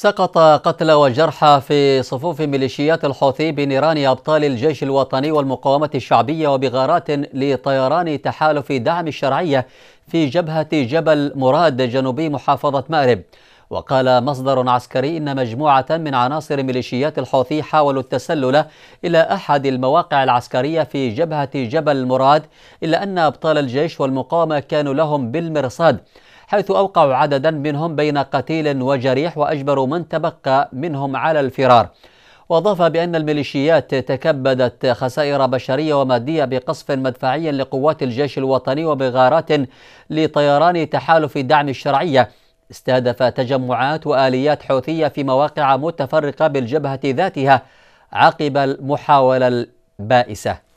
سقط قتلى وجرحى في صفوف ميليشيات الحوثي بنيران أبطال الجيش الوطني والمقاومة الشعبية وبغارات لطيران تحالف دعم الشرعية في جبهة جبل مراد جنوبي محافظة مأرب وقال مصدر عسكري إن مجموعة من عناصر ميليشيات الحوثي حاولوا التسلل إلى أحد المواقع العسكرية في جبهة جبل مراد إلا أن أبطال الجيش والمقاومة كانوا لهم بالمرصاد حيث أوقعوا عددا منهم بين قتيل وجريح وأجبروا من تبقى منهم على الفرار واضاف بان الميليشيات تكبدت خسائر بشريه وماديه بقصف مدفعي لقوات الجيش الوطني وبغارات لطيران تحالف دعم الشرعيه استهدف تجمعات واليات حوثيه في مواقع متفرقه بالجبهه ذاتها عقب المحاوله البائسه